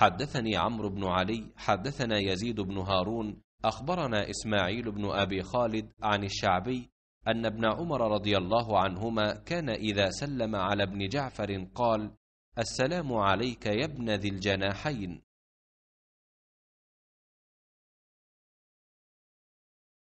حدثني عمرو بن علي حدثنا يزيد بن هارون اخبرنا اسماعيل بن ابي خالد عن الشعبي ان ابن عمر رضي الله عنهما كان اذا سلم على ابن جعفر قال السلام عليك يا ابن ذي الجناحين